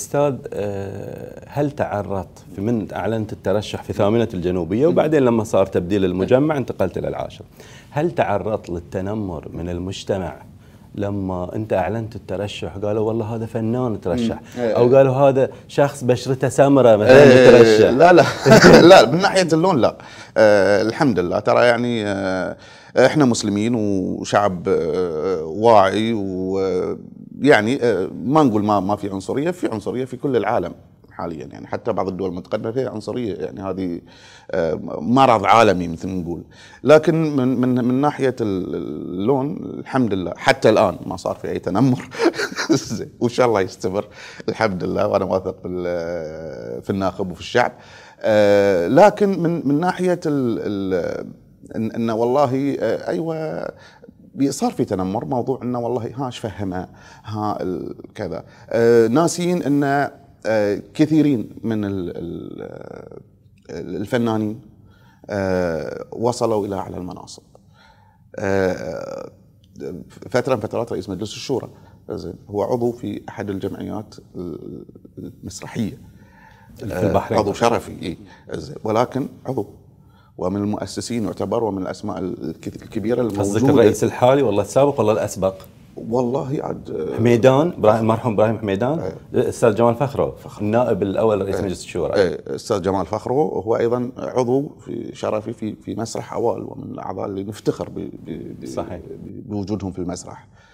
استاذ آه، هل تعرضت من اعلنت الترشح في ثامنه الجنوبيه وبعدين لما صار تبديل المجمع انتقلت الى العاشر هل تعرضت للتنمر من المجتمع لما انت اعلنت الترشح قالوا والله هذا فنان ترشح إيه. او قالوا هذا شخص بشرته سمراء مثلا إيه. ترشح لا لا لا من ناحيه اللون لا أه الحمد لله ترى يعني أه احنا مسلمين وشعب آه، واعي و آه، يعني آه، ما نقول ما ما في عنصريه في عنصريه في كل العالم حاليا يعني حتى بعض الدول المتقدمه فيها عنصريه يعني هذه آه، مرض عالمي مثل ما نقول لكن من من من ناحيه اللون الحمد لله حتى الان ما صار في اي تنمر وان شاء الله يستمر الحمد لله وانا واثق في آه، في الناخب وفي الشعب لكن من من ناحيه ال إن والله ايوه صار في تنمر موضوع انه والله ها ايش ها كذا آه، ناسين انه آه، كثيرين من آه، الفنانين وصلوا الى اعلى المناصب فتره من فترات رئيس مجلس الشورى زين هو عضو في احد الجمعيات المسرحيه في البحرين عضو شرفي اي زين ولكن عضو ومن المؤسسين يعتبر ومن الاسماء الكبيره الموجوده قصدك الرئيس الحالي ولا السابق ولا الاسبق؟ والله عاد حميدان ابراهيم المرحوم ابراهيم حميدان إيه. الاستاذ ايه جمال فخرو فخر. النائب الاول رئيس ايه مجلس الشورى إيه، الاستاذ ايه جمال فخرو هو ايضا عضو في شرفي في في مسرح اوال ومن الاعضاء اللي نفتخر ب ب بوجودهم في المسرح